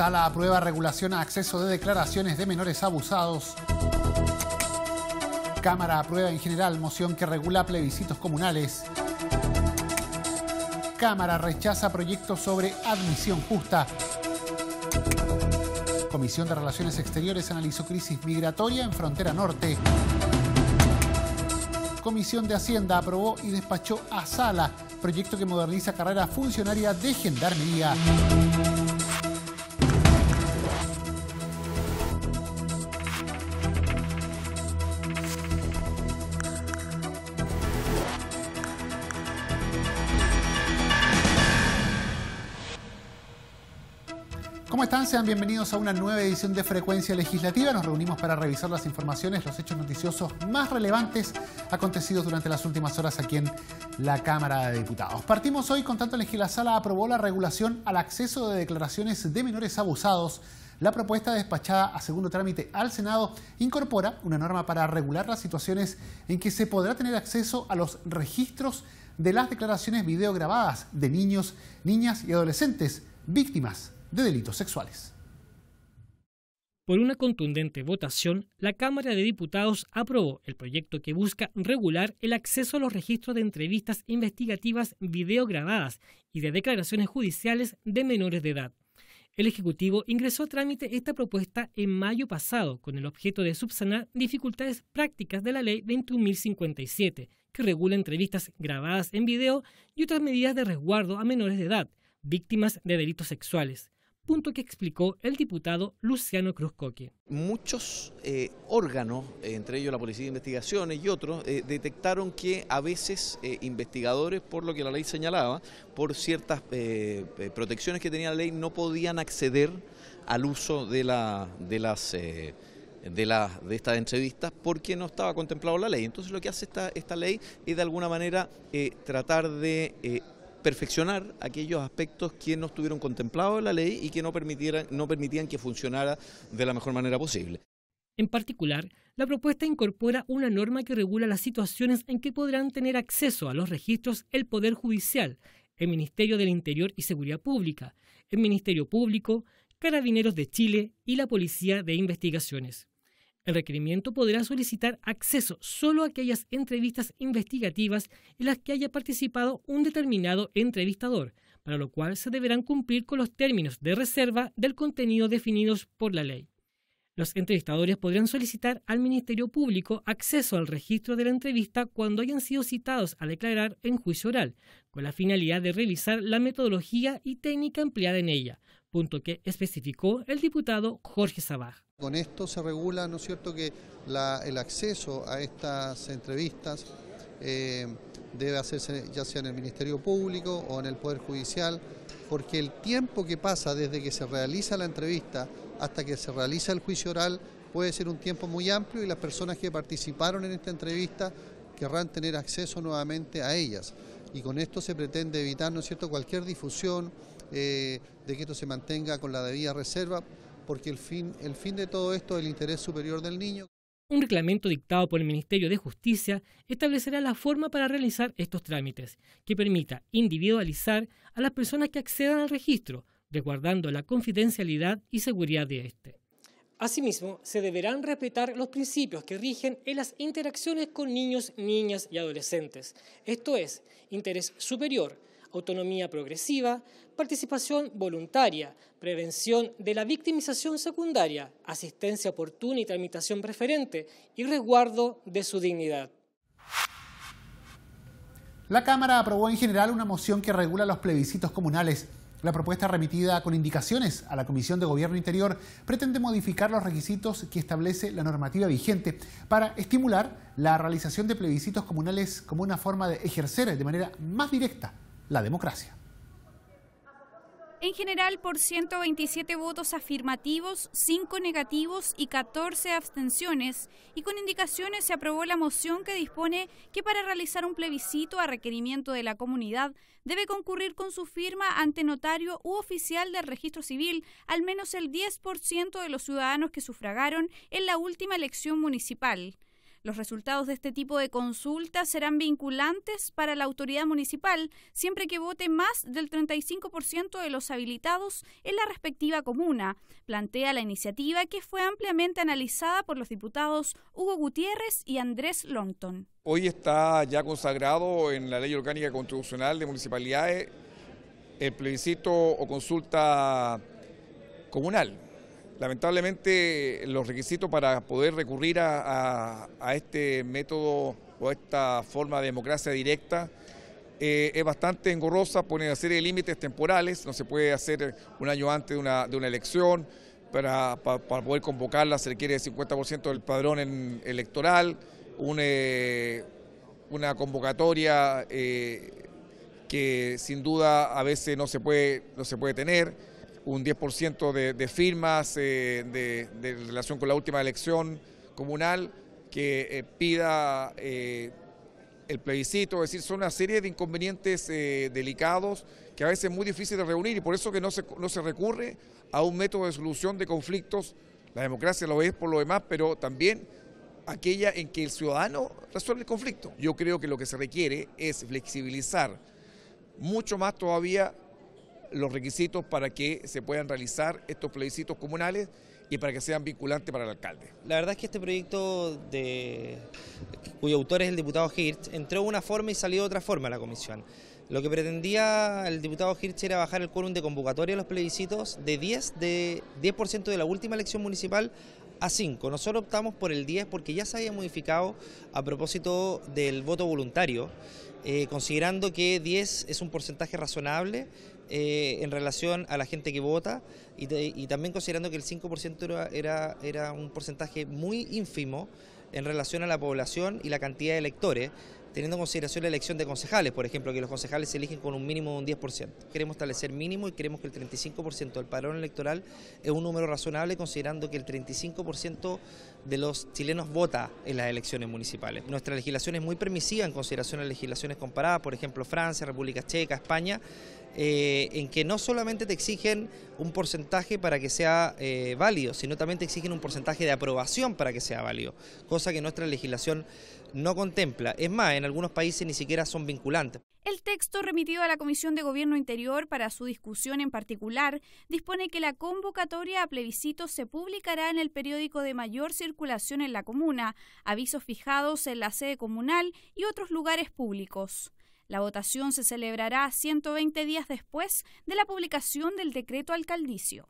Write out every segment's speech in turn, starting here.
Sala aprueba regulación a acceso de declaraciones de menores abusados. Cámara aprueba en general moción que regula plebiscitos comunales. Cámara rechaza proyecto sobre admisión justa. Comisión de Relaciones Exteriores analizó crisis migratoria en frontera norte. Comisión de Hacienda aprobó y despachó a Sala proyecto que moderniza carrera funcionaria de Gendarmería. ¿Cómo están? Sean bienvenidos a una nueva edición de Frecuencia Legislativa. Nos reunimos para revisar las informaciones, los hechos noticiosos más relevantes acontecidos durante las últimas horas aquí en la Cámara de Diputados. Partimos hoy con que la sala aprobó la regulación al acceso de declaraciones de menores abusados. La propuesta despachada a segundo trámite al Senado incorpora una norma para regular las situaciones en que se podrá tener acceso a los registros de las declaraciones videograbadas de niños, niñas y adolescentes víctimas de delitos sexuales. Por una contundente votación, la Cámara de Diputados aprobó el proyecto que busca regular el acceso a los registros de entrevistas investigativas videograbadas y de declaraciones judiciales de menores de edad. El Ejecutivo ingresó a trámite esta propuesta en mayo pasado con el objeto de subsanar dificultades prácticas de la Ley 21.057, que regula entrevistas grabadas en video y otras medidas de resguardo a menores de edad, víctimas de delitos sexuales punto que explicó el diputado Luciano Cruzcoque. Muchos eh, órganos, eh, entre ellos la Policía de Investigaciones y otros, eh, detectaron que a veces investigadores, por lo que la ley señalaba, por ciertas protecciones que tenía la ley, no podían acceder al uso de, las... De, estas entrevistas porque no estaba contemplado la ley. Entonces lo que hace esta, ley es de alguna manera tratar de perfeccionar aquellos aspectos que no estuvieron contemplados en la ley y que no, permitían que funcionara de la mejor manera posible. En particular, la propuesta incorpora una norma que regula las situaciones en que podrán tener acceso a los registros el Poder Judicial, el Ministerio del Interior y Seguridad Pública, el Ministerio Público, Carabineros de Chile y la Policía de Investigaciones. El requerimiento podrá solicitar acceso solo a aquellas entrevistas investigativas en las que haya participado un determinado entrevistador, para lo cual se deberán cumplir con los términos de reserva del contenido definidos por la ley. Los entrevistadores podrán solicitar al Ministerio Público acceso al registro de la entrevista cuando hayan sido citados a declarar en juicio oral, con la finalidad de revisar la metodología y técnica empleada en ella, punto que especificó el diputado Jorge Sabaj. Con esto se regula, ¿no es cierto?, que la, el acceso a estas entrevistas eh, debe hacerse ya sea en el Ministerio Público o en el Poder Judicial, porque el tiempo que pasa desde que se realiza la entrevista hasta que se realiza el juicio oral puede ser un tiempo muy amplio y las personas que participaron en esta entrevista querrán tener acceso nuevamente a ellas. Y con esto se pretende evitar, ¿no es cierto?, cualquier difusión eh, de que esto se mantenga con la debida reserva, porque el fin, el fin de todo esto es el interés superior del niño. Un reglamento dictado por el Ministerio de Justicia establecerá la forma para realizar estos trámites, que permita individualizar a las personas que accedan al registro, resguardando la confidencialidad y seguridad de este. Asimismo, se deberán respetar los principios que rigen en las interacciones con niños, niñas y adolescentes, esto es, interés superior, autonomía progresiva, participación voluntaria, prevención de la victimización secundaria, asistencia oportuna y tramitación preferente y resguardo de su dignidad. La Cámara aprobó en general una moción que regula los plebiscitos comunales. La propuesta remitida con indicaciones a la Comisión de Gobierno Interior pretende modificar los requisitos que establece la normativa vigente para estimular la realización de plebiscitos comunales como una forma de ejercer de manera más directa la democracia. En general, por 127 votos afirmativos, 5 negativos y 14 abstenciones, y con indicaciones se aprobó la moción que dispone que para realizar un plebiscito a requerimiento de la comunidad debe concurrir con su firma ante notario u oficial del registro civil al menos el 10% de los ciudadanos que sufragaron en la última elección municipal. Los resultados de este tipo de consultas serán vinculantes para la autoridad municipal siempre que vote más del 35% de los habilitados en la respectiva comuna, plantea la iniciativa que fue ampliamente analizada por los diputados Hugo Gutiérrez y Andrés Longton. Hoy está ya consagrado en la Ley Orgánica Constitucional de Municipalidades el plebiscito o consulta comunal Lamentablemente los requisitos para poder recurrir a, este método o a esta forma de democracia directa eh, es bastante engorrosa, pone una serie de límites temporales, no se puede hacer un año antes de una, de una elección, para, poder convocarla se requiere el 50% del padrón electoral, eh, una convocatoria eh, que sin duda a veces no se puede, no se puede tener un 10% de, firmas eh, de, relación con la última elección comunal que eh, pida eh, el plebiscito, es decir, son una serie de inconvenientes delicados que a veces es muy difícil de reunir y por eso que no se, no se recurre a un método de solución de conflictos, la democracia lo es por lo demás, pero también aquella en que el ciudadano resuelve el conflicto. Yo creo que lo que se requiere es flexibilizar mucho más todavía los requisitos para que se puedan realizar estos plebiscitos comunales y para que sean vinculantes para el alcalde. La verdad es que este proyecto de, cuyo autor es el diputado Hirsch entró de una forma y salió de otra forma a la comisión. Lo que pretendía el diputado Hirsch era bajar el quórum de convocatoria a los plebiscitos de 10, de 10% de la última elección municipal a 5. Nosotros optamos por el 10 porque ya se había modificado a propósito del voto voluntario, eh, considerando que 10 es un porcentaje razonable eh, en relación a la gente que vota y, también considerando que el 5% era, era un porcentaje muy ínfimo en relación a la población y la cantidad de electores teniendo en consideración la elección de concejales, por ejemplo, que los concejales se eligen con un mínimo de un 10%. Queremos establecer mínimo y creemos que el 35% del padrón electoral es un número razonable considerando que el 35% de los chilenos vota en las elecciones municipales. Nuestra legislación es muy permisiva en consideración a legislaciones comparadas, por ejemplo, Francia, República Checa, España, eh, en que no solamente te exigen un porcentaje para que sea eh, válido, sino también te exigen un porcentaje de aprobación para que sea válido, cosa que nuestra legislación no contempla. Es más, en algunos países ni siquiera son vinculantes. El texto remitido a la Comisión de Gobierno Interior para su discusión en particular dispone que la convocatoria a plebiscito se publicará en el periódico de mayor circulación en la comuna, avisos fijados en la sede comunal y otros lugares públicos. La votación se celebrará 120 días después de la publicación del decreto alcaldicio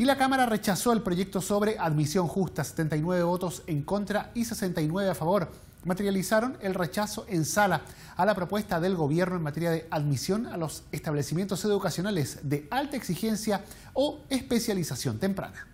y la Cámara rechazó el proyecto sobre admisión justa, 79 votos en contra y 69 a favor. Materializaron el rechazo en sala a la propuesta del gobierno en materia de admisión a los establecimientos educacionales de alta exigencia o especialización temprana.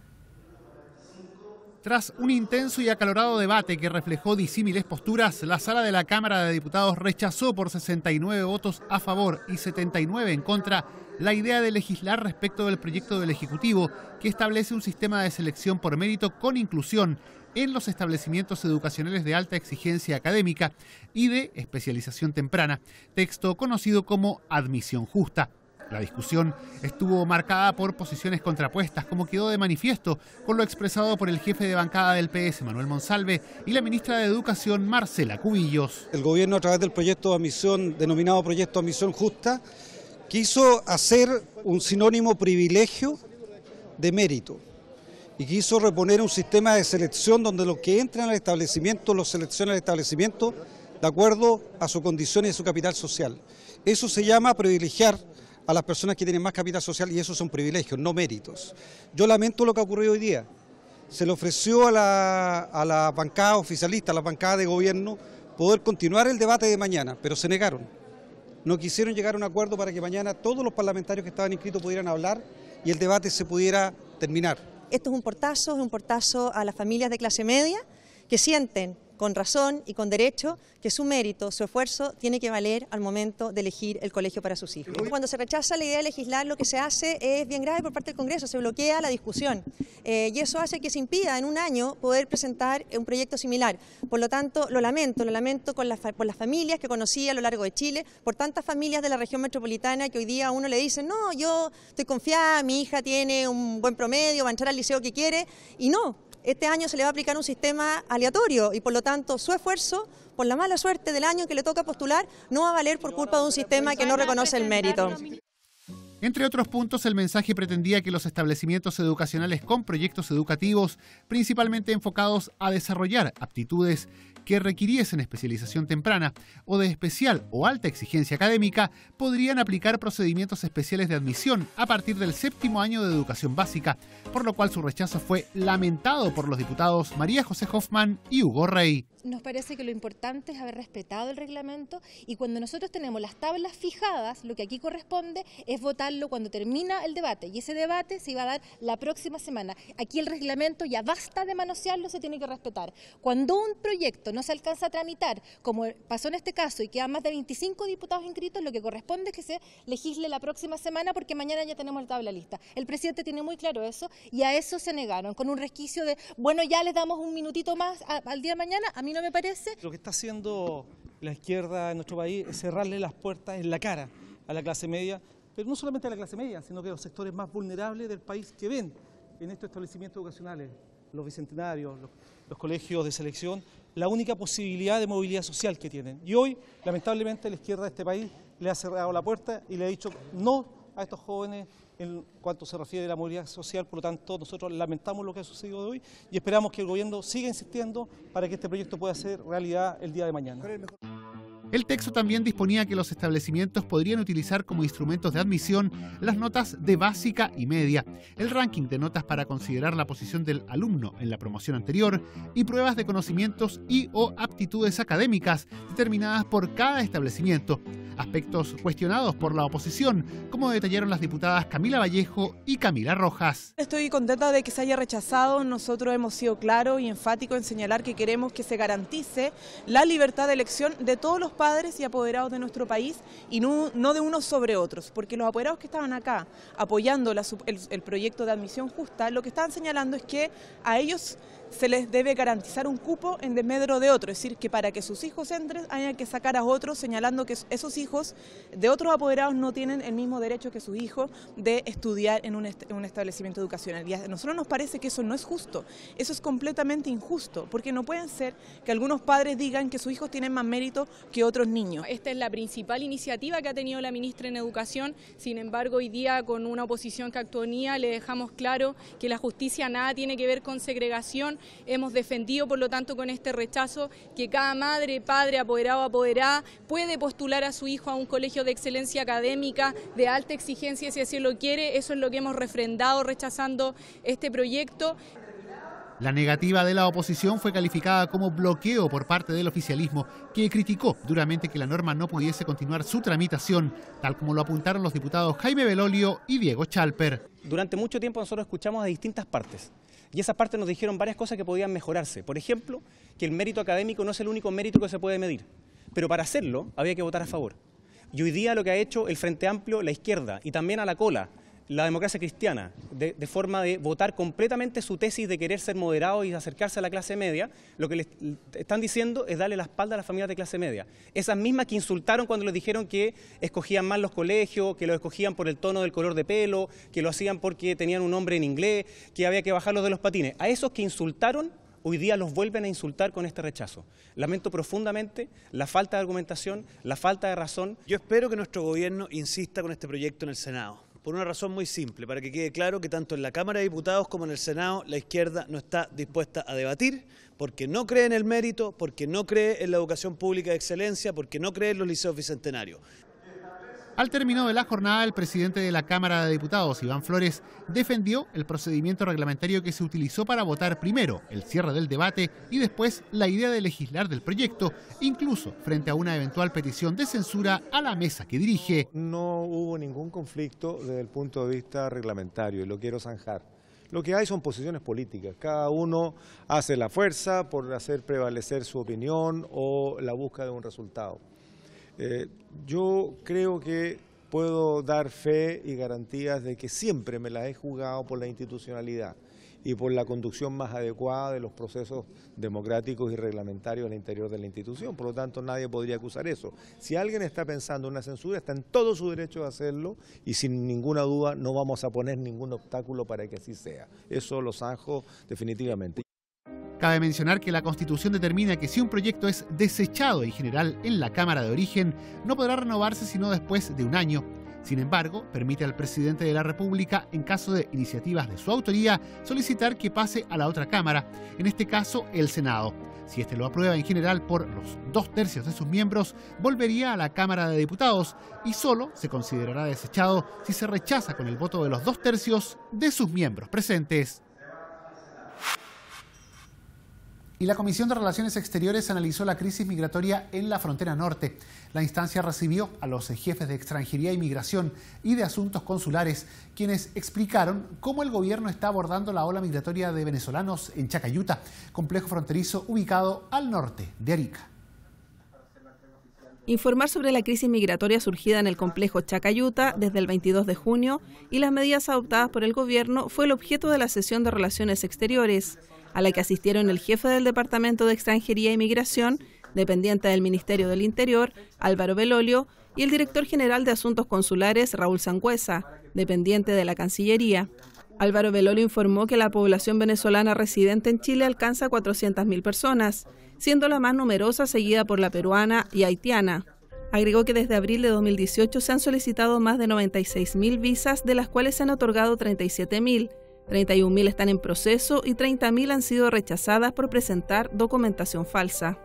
Tras un intenso y acalorado debate que reflejó disímiles posturas, la sala de la Cámara de Diputados rechazó por 69 votos a favor y 79 en contra la idea de legislar respecto del proyecto del Ejecutivo que establece un sistema de selección por mérito con inclusión en los establecimientos educacionales de alta exigencia académica y de especialización temprana, texto conocido como admisión justa. La discusión estuvo marcada por posiciones contrapuestas, como quedó de manifiesto con lo expresado por el jefe de bancada del PS, Manuel Monsalve, y la ministra de Educación, Marcela Cubillos. El gobierno, a través del proyecto de admisión, denominado Proyecto de Admisión Justa, quiso hacer un sinónimo privilegio de mérito y quiso reponer un sistema de selección donde los que entran al establecimiento los selecciona el establecimiento de acuerdo a su condición y a su capital social. Eso se llama privilegiar a las personas que tienen más capital social y eso son privilegios, no méritos. Yo lamento lo que ha ocurrido hoy día. Se le ofreció a la, a la bancada oficialista, a la bancada de gobierno, poder continuar el debate de mañana, pero se negaron no quisieron llegar a un acuerdo para que mañana todos los parlamentarios que estaban inscritos pudieran hablar y el debate se pudiera terminar. Esto es un portazo, es un portazo a las familias de clase media que sienten con razón y con derecho, que su mérito, su esfuerzo, tiene que valer al momento de elegir el colegio para sus hijos. Cuando se rechaza la idea de legislar, lo que se hace es bien grave por parte del Congreso, se bloquea la discusión eh, y eso hace que se impida en un año poder presentar un proyecto similar. Por lo tanto, lo lamento, lo lamento con por las familias que conocí a lo largo de Chile, por tantas familias de la región metropolitana que hoy día a uno le dicen, no, yo estoy confiada, mi hija tiene un buen promedio, va a entrar al liceo que quiere, y no, este año se le va a aplicar un sistema aleatorio y por lo tanto su esfuerzo, por la mala suerte del año que le toca postular, no va a valer por culpa de un sistema que no reconoce el mérito. Entre otros puntos, el mensaje pretendía que los establecimientos educacionales con proyectos educativos principalmente enfocados a desarrollar aptitudes que requiriesen especialización temprana o de especial o alta exigencia académica podrían aplicar procedimientos especiales de admisión a partir del séptimo año de educación básica, por lo cual su rechazo fue lamentado por los diputados María José Hoffman y Hugo Rey. Nos parece que lo importante es haber respetado el reglamento y cuando nosotros tenemos las tablas fijadas, lo que aquí corresponde es votar cuando termina el debate y ese debate se iba a dar la próxima semana. Aquí el reglamento ya basta de manosearlo, se tiene que respetar. Cuando un proyecto no se alcanza a tramitar, como pasó en este caso y quedan más de 25 diputados inscritos, lo que corresponde es que se legisle la próxima semana porque mañana ya tenemos la tabla lista. El presidente tiene muy claro eso y a eso se negaron, con un resquicio de, bueno, ya les damos un minutito más al día de mañana, a mí no me parece. Lo que está haciendo la izquierda en nuestro país es cerrarle las puertas en la cara a la clase media pero no solamente a la clase media, sino que a los sectores más vulnerables del país que ven en estos establecimientos educacionales, los bicentenarios, los, colegios de selección, la única posibilidad de movilidad social que tienen. Y hoy, lamentablemente, la izquierda de este país le ha cerrado la puerta y le ha dicho no a estos jóvenes en cuanto se refiere a la movilidad social, por lo tanto nosotros lamentamos lo que ha sucedido hoy y esperamos que el gobierno siga insistiendo para que este proyecto pueda ser realidad el día de mañana. El texto también disponía que los establecimientos podrían utilizar como instrumentos de admisión las notas de básica y media, el ranking de notas para considerar la posición del alumno en la promoción anterior y pruebas de conocimientos y o aptitudes académicas determinadas por cada establecimiento, aspectos cuestionados por la oposición, como detallaron las diputadas Camila Vallejo y Camila Rojas. Estoy contenta de que se haya rechazado, nosotros hemos sido claros y enfáticos en señalar que queremos que se garantice la libertad de elección de todos los padres y apoderados de nuestro país y no, de unos sobre otros, porque los apoderados que estaban acá apoyando el, proyecto de admisión justa, lo que estaban señalando es que a ellos se les debe garantizar un cupo en desmedro de otro, es decir, que para que sus hijos entren haya que sacar a otros, señalando que esos hijos de otros apoderados no tienen el mismo derecho que sus hijos de estudiar en un, un, establecimiento educacional. Y a nosotros nos parece que eso no es justo, eso es completamente injusto, porque no pueden ser que algunos padres digan que sus hijos tienen más mérito que otros niños. Esta es la principal iniciativa que ha tenido la ministra en Educación, sin embargo hoy día con una oposición que actuó le dejamos claro que la justicia nada tiene que ver con segregación, hemos defendido por lo tanto con este rechazo que cada madre, padre, apoderado, apoderada puede postular a su hijo a un colegio de excelencia académica, de alta exigencia si así lo quiere, eso es lo que hemos refrendado rechazando este proyecto. La negativa de la oposición fue calificada como bloqueo por parte del oficialismo, que criticó duramente que la norma no pudiese continuar su tramitación, tal como lo apuntaron los diputados Jaime Belolio y Diego Chalper. Durante mucho tiempo nosotros escuchamos a distintas partes y esas partes nos dijeron varias cosas que podían mejorarse. Por ejemplo, que el mérito académico no es el único mérito que se puede medir, pero para hacerlo había que votar a favor. Y hoy día lo que ha hecho el Frente Amplio, la izquierda y también a la cola la democracia cristiana, de, forma de votar completamente su tesis de querer ser moderado y acercarse a la clase media, lo que le están diciendo es darle la espalda a las familias de clase media. Esas mismas que insultaron cuando les dijeron que escogían mal los colegios, que los escogían por el tono del color de pelo, que lo hacían porque tenían un nombre en inglés, que había que bajarlos de los patines. A esos que insultaron hoy día los vuelven a insultar con este rechazo. Lamento profundamente la falta de argumentación, la falta de razón. Yo espero que nuestro gobierno insista con este proyecto en el Senado por una razón muy simple, para que quede claro que tanto en la Cámara de Diputados como en el Senado la izquierda no está dispuesta a debatir, porque no cree en el mérito, porque no cree en la educación pública de excelencia, porque no cree en los liceos bicentenarios. Al término de la jornada, el presidente de la Cámara de Diputados, Iván Flores, defendió el procedimiento reglamentario que se utilizó para votar primero el cierre del debate y después la idea de legislar del proyecto, incluso frente a una eventual petición de censura a la mesa que dirige. No hubo ningún conflicto desde el punto de vista reglamentario y lo quiero zanjar. Lo que hay son posiciones políticas, cada uno hace la fuerza por hacer prevalecer su opinión o la búsqueda de un resultado. Eh, yo creo que puedo dar fe y garantías de que siempre me las he jugado por la institucionalidad y por la conducción más adecuada de los procesos democráticos y reglamentarios el interior de la institución. Por lo tanto, nadie podría acusar eso. Si alguien está pensando en una censura, está en todo su derecho de hacerlo y sin ninguna duda no vamos a poner ningún obstáculo para que así sea. Eso lo zanjo definitivamente. Cabe mencionar que la Constitución determina que si un proyecto es desechado en general en la Cámara de origen, no podrá renovarse sino después de un año. Sin embargo, permite al presidente de la República, en caso de iniciativas de su autoría, solicitar que pase a la otra Cámara, en este caso el Senado. Si éste lo aprueba en general por los dos tercios de sus miembros, volvería a la Cámara de Diputados y solo se considerará desechado si se rechaza con el voto de los dos tercios de sus miembros presentes. y la Comisión de Relaciones Exteriores analizó la crisis migratoria en la frontera norte. La instancia recibió a los jefes de extranjería y migración y de asuntos consulares, quienes explicaron cómo el gobierno está abordando la ola migratoria de venezolanos en Chacayuta, complejo fronterizo ubicado al norte de Arica. Informar sobre la crisis migratoria surgida en el complejo Chacayuta desde el 22 de junio y las medidas adoptadas por el gobierno fue el objeto de la sesión de Relaciones Exteriores a la que asistieron el jefe del Departamento de Extranjería e Inmigración, dependiente del Ministerio del Interior, Álvaro Belolio, y el director general de Asuntos Consulares, Raúl Sangüesa, dependiente de la Cancillería. Álvaro Belolio informó que la población venezolana residente en Chile alcanza 400.000 personas, siendo la más numerosa seguida por la peruana y haitiana. Agregó que desde abril de 2018 se han solicitado más de 96.000 visas, de las cuales se han otorgado 37.000 31.000 están en proceso y 30.000 han sido rechazadas por presentar documentación falsa.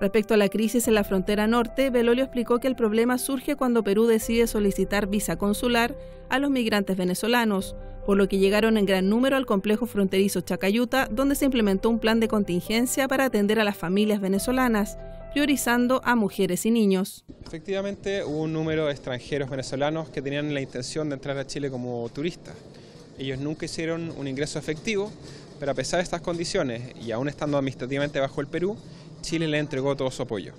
Respecto a la crisis en la frontera norte, Belolio explicó que el problema surge cuando Perú decide solicitar visa consular a los migrantes venezolanos, por lo que llegaron en gran número al complejo fronterizo Chacayuta, donde se implementó un plan de contingencia para atender a las familias venezolanas, priorizando a mujeres y niños. Efectivamente, hubo un número de extranjeros venezolanos que tenían la intención de entrar a Chile como turistas ellos nunca hicieron un ingreso efectivo, pero a pesar de estas condiciones y aún estando administrativamente bajo el Perú, Chile le entregó todo su apoyo.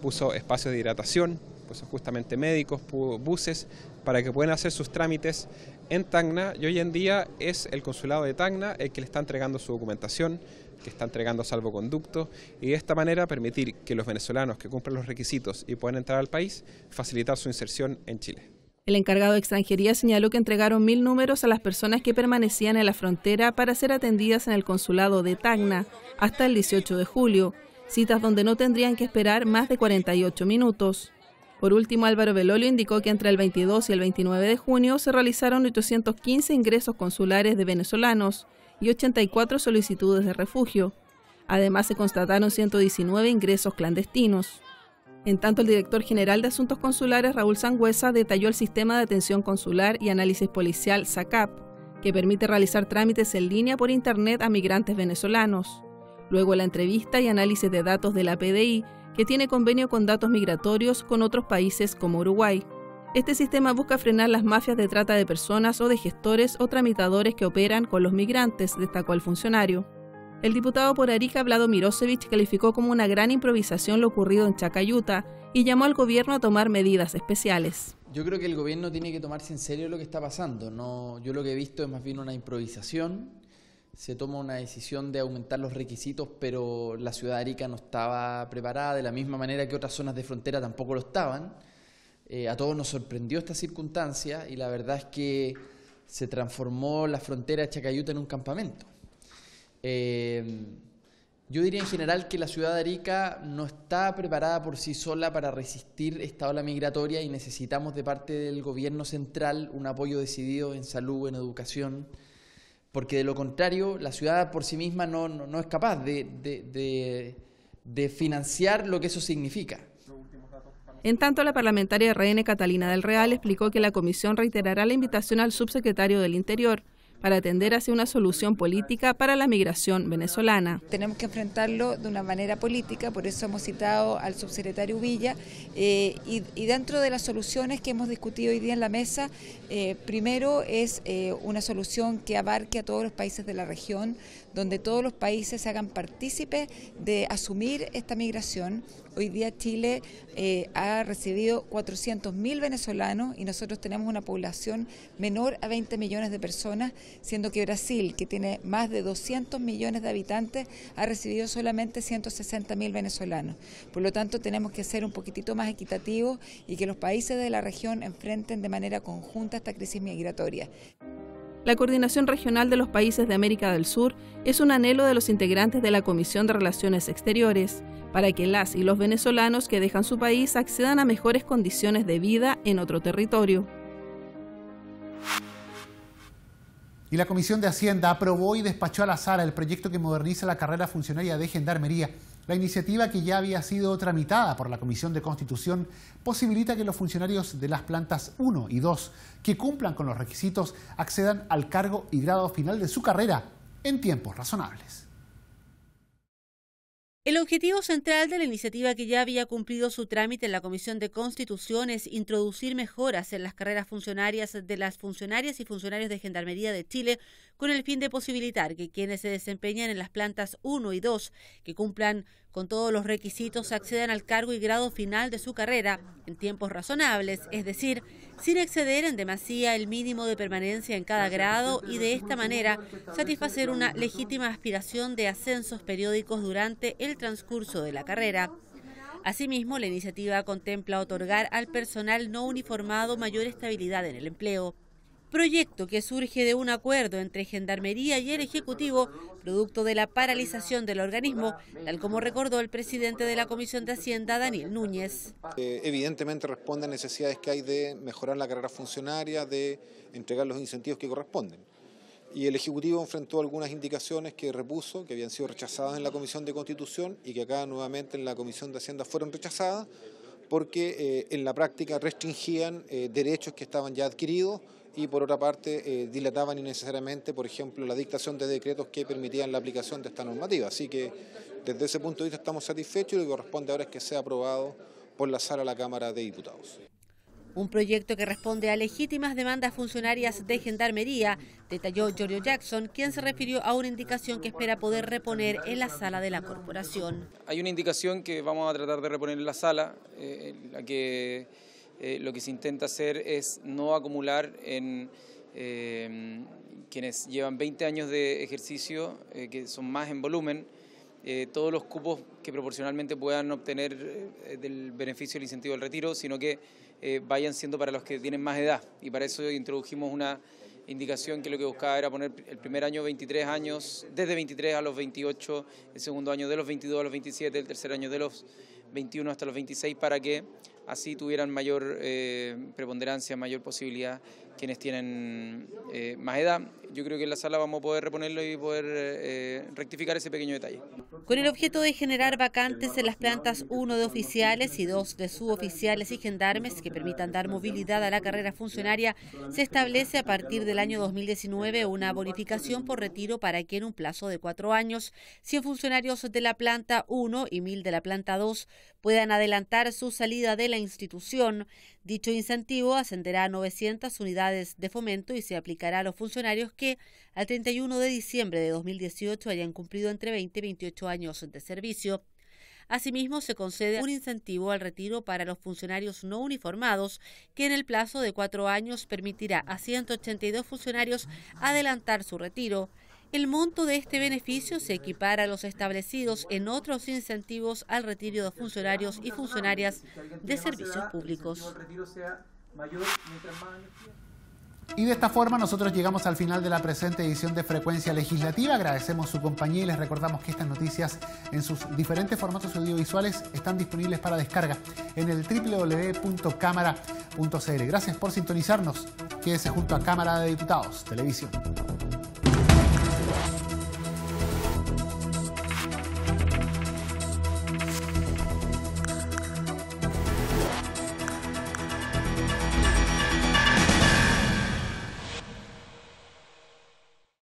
Puso espacios de hidratación, puso justamente médicos, buses, para que puedan hacer sus trámites en Tacna y hoy en día es el consulado de Tacna el que le está entregando su documentación, que está entregando salvoconducto y de esta manera permitir que los venezolanos que cumplan los requisitos y puedan entrar al país, facilitar su inserción en Chile. El encargado de extranjería señaló que entregaron mil números a las personas que permanecían en la frontera para ser atendidas en el consulado de Tacna hasta el 18 de julio, citas donde no tendrían que esperar más de 48 minutos. Por último, Álvaro Belolio indicó que entre el 22 y el 29 de junio se realizaron 815 ingresos consulares de venezolanos y 84 solicitudes de refugio. Además, se constataron 119 ingresos clandestinos. En tanto, el director general de Asuntos Consulares, Raúl Sangüesa, detalló el sistema de atención consular y análisis policial SACAP, que permite realizar trámites en línea por Internet a migrantes venezolanos. Luego la entrevista y análisis de datos de la PDI, que tiene convenio con datos migratorios con otros países como Uruguay. Este sistema busca frenar las mafias de trata de personas o de gestores o tramitadores que operan con los migrantes, destacó el funcionario. El diputado por Arica, Vlado Mirosevich, calificó como una gran improvisación lo ocurrido en Chacayuta y llamó al gobierno a tomar medidas especiales. Yo creo que el gobierno tiene que tomarse en serio lo que está pasando. yo lo que he visto es más bien una improvisación. Se tomó una decisión de aumentar los requisitos, pero la ciudad de Arica no estaba preparada de la misma manera que otras zonas de frontera tampoco lo estaban. Eh, a todos nos sorprendió esta circunstancia y la verdad es que se transformó la frontera de Chacayuta en un campamento. Eh, yo diría en general que la ciudad de Arica no está preparada por sí sola para resistir esta ola migratoria y necesitamos de parte del gobierno central un apoyo decidido en salud, en educación, porque de lo contrario la ciudad por sí misma no, es capaz de, financiar lo que eso significa. En tanto, la parlamentaria de RN Catalina del Real explicó que la comisión reiterará la invitación al subsecretario del Interior para atender hacia una solución política para la migración venezolana. Tenemos que enfrentarlo de una manera política, por eso hemos citado al subsecretario Villa eh, y, dentro de las soluciones que hemos discutido hoy día en la mesa, eh, primero es eh, una solución que abarque a todos los países de la región, donde todos los países se hagan partícipes de asumir esta migración. Hoy día Chile eh, ha recibido 400.000 venezolanos y nosotros tenemos una población menor a 20 millones de personas, siendo que Brasil, que tiene más de 200 millones de habitantes, ha recibido solamente 160.000 venezolanos. Por lo tanto, tenemos que ser un poquitito más equitativos y que los países de la región enfrenten de manera conjunta esta crisis migratoria. La coordinación regional de los países de América del Sur es un anhelo de los integrantes de la Comisión de Relaciones Exteriores para que las y los venezolanos que dejan su país accedan a mejores condiciones de vida en otro territorio. Y la Comisión de Hacienda aprobó y despachó a la sala el proyecto que moderniza la carrera funcionaria de Gendarmería la iniciativa que ya había sido tramitada por la Comisión de Constitución posibilita que los funcionarios de las plantas 1 y 2 que cumplan con los requisitos accedan al cargo y grado final de su carrera en tiempos razonables. El objetivo central de la iniciativa que ya había cumplido su trámite en la Comisión de Constitución es introducir mejoras en las carreras funcionarias de las funcionarias y funcionarios de Gendarmería de Chile con el fin de posibilitar que quienes se desempeñan en las plantas 1 y 2 que cumplan con todos los requisitos accedan al cargo y grado final de su carrera en tiempos razonables, es decir, sin exceder en demasía el mínimo de permanencia en cada grado y de esta manera satisfacer una legítima aspiración de ascensos periódicos durante el transcurso de la carrera. Asimismo, la iniciativa contempla otorgar al personal no uniformado mayor estabilidad en el empleo. Proyecto que surge de un acuerdo entre Gendarmería y el Ejecutivo, producto de la paralización del organismo, tal como recordó el presidente de la Comisión de Hacienda, Daniel Núñez. Eh, evidentemente responde a necesidades que hay de mejorar la carrera funcionaria, de entregar los incentivos que corresponden y el Ejecutivo enfrentó algunas indicaciones que repuso, que habían sido rechazadas en la Comisión de Constitución y que acá nuevamente en la Comisión de Hacienda fueron rechazadas porque eh, en la práctica restringían eh, derechos que estaban ya adquiridos y por otra parte eh, dilataban innecesariamente, por ejemplo, la dictación de decretos que permitían la aplicación de esta normativa. Así que desde ese punto de vista estamos satisfechos y lo que corresponde ahora es que sea aprobado por la sala de la Cámara de Diputados. Un proyecto que responde a legítimas demandas funcionarias de Gendarmería, detalló Giorgio Jackson, quien se refirió a una indicación que espera poder reponer en la sala de la corporación. Hay una indicación que vamos a tratar de reponer en la sala, eh, la que eh, lo que se intenta hacer es no acumular en... Eh, quienes llevan 20 años de ejercicio, que son más en volumen, todos los cupos que proporcionalmente puedan obtener del beneficio del incentivo del retiro, sino que eh, vayan siendo para los que tienen más edad. Y para eso introdujimos una indicación que lo que buscaba era poner el primer año 23 años, desde 23 a los 28, el segundo año de los 22 a los 27, el tercer año de los 21 hasta los 26, para que así tuvieran mayor eh, preponderancia, mayor posibilidad quienes tienen eh, más edad. Yo creo que en la sala vamos a poder reponerlo y poder eh, rectificar ese pequeño detalle. Con el objeto de generar vacantes en las plantas 1 de oficiales y 2 de suboficiales y gendarmes que permitan dar movilidad a la carrera funcionaria, se establece a partir del año 2019 una bonificación por retiro para que en un plazo de cuatro años, 100 funcionarios de la planta 1 y 1000 de la planta 2 puedan adelantar su salida de la institución. Dicho incentivo ascenderá a 900 unidades de fomento y se aplicará a los funcionarios que al 31 de diciembre de 2018 hayan cumplido entre 20 y 28 años de servicio. Asimismo, se concede un incentivo al retiro para los funcionarios no uniformados, que en el plazo de cuatro años permitirá a 182 funcionarios adelantar su retiro. El monto de este beneficio se equipara a los establecidos en otros incentivos al retiro de funcionarios y funcionarias de servicios públicos. Y de esta forma nosotros llegamos al final de la presente edición de Frecuencia Legislativa. Agradecemos su compañía y les recordamos que estas noticias en sus diferentes formatos audiovisuales están disponibles para descarga en el www.cámara.cl. Gracias por sintonizarnos. Quédense junto a Cámara de Diputados Televisión.